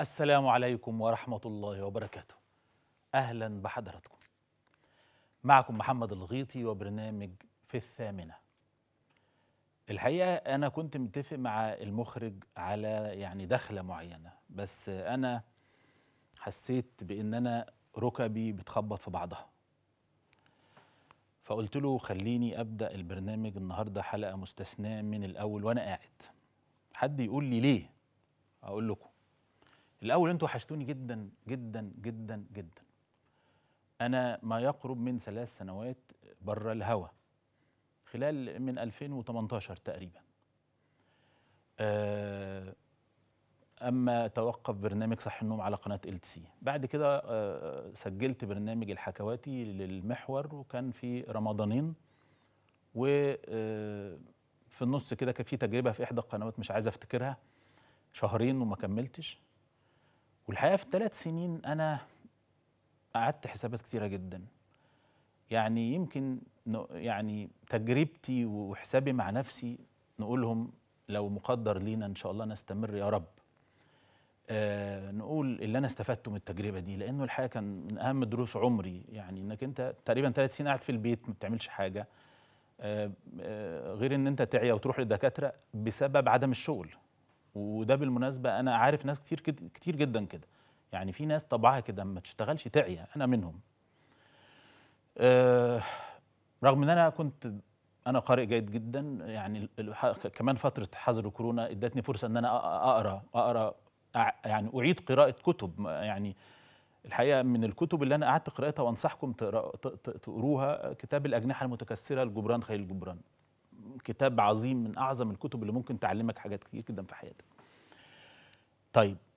السلام عليكم ورحمة الله وبركاته أهلا بحضراتكم معكم محمد الغيطي وبرنامج في الثامنة الحقيقة أنا كنت متفق مع المخرج على يعني دخلة معينة بس أنا حسيت بإن أنا ركبي بتخبط في بعضها فقلت له خليني أبدأ البرنامج النهاردة حلقة مستثناة من الأول وأنا قاعد حد يقول لي ليه أقول لكم الاول انتوا وحشتوني جدا جدا جدا جدا انا ما يقرب من ثلاث سنوات بره الهوا خلال من 2018 تقريبا آه، اما توقف برنامج صح النوم على قناه ال سي بعد كده آه، سجلت برنامج الحكواتي للمحور وكان في رمضانين و آه، في النص كده كان في تجربه في احدى القنوات مش عايز افتكرها شهرين وما كملتش والحقيقه في الثلاث سنين انا قعدت حسابات كثيره جدا يعني يمكن يعني تجربتي وحسابي مع نفسي نقولهم لو مقدر لينا ان شاء الله نستمر يا رب آه نقول اللي انا استفدته من التجربه دي لانه الحقيقه كان من اهم دروس عمري يعني انك انت تقريبا ثلاث سنين قاعد في البيت ما بتعملش حاجه آه آه غير ان انت تعيا وتروح للدكاتره بسبب عدم الشغل وده بالمناسبه انا عارف ناس كتير كتير جدا كده يعني في ناس طبعها كده ما تشتغلش تعيا انا منهم أه رغم ان انا كنت انا قارئ جيد جدا يعني كمان فتره حظر كورونا ادتني فرصه ان انا اقرا اقرا يعني اعيد قراءه كتب يعني الحقيقه من الكتب اللي انا قعدت قراءتها وانصحكم تقروها كتاب الاجنحه المتكسره لجبران خليل جبران كتاب عظيم من اعظم الكتب اللي ممكن تعلمك حاجات كتير جدا في حياتك طيب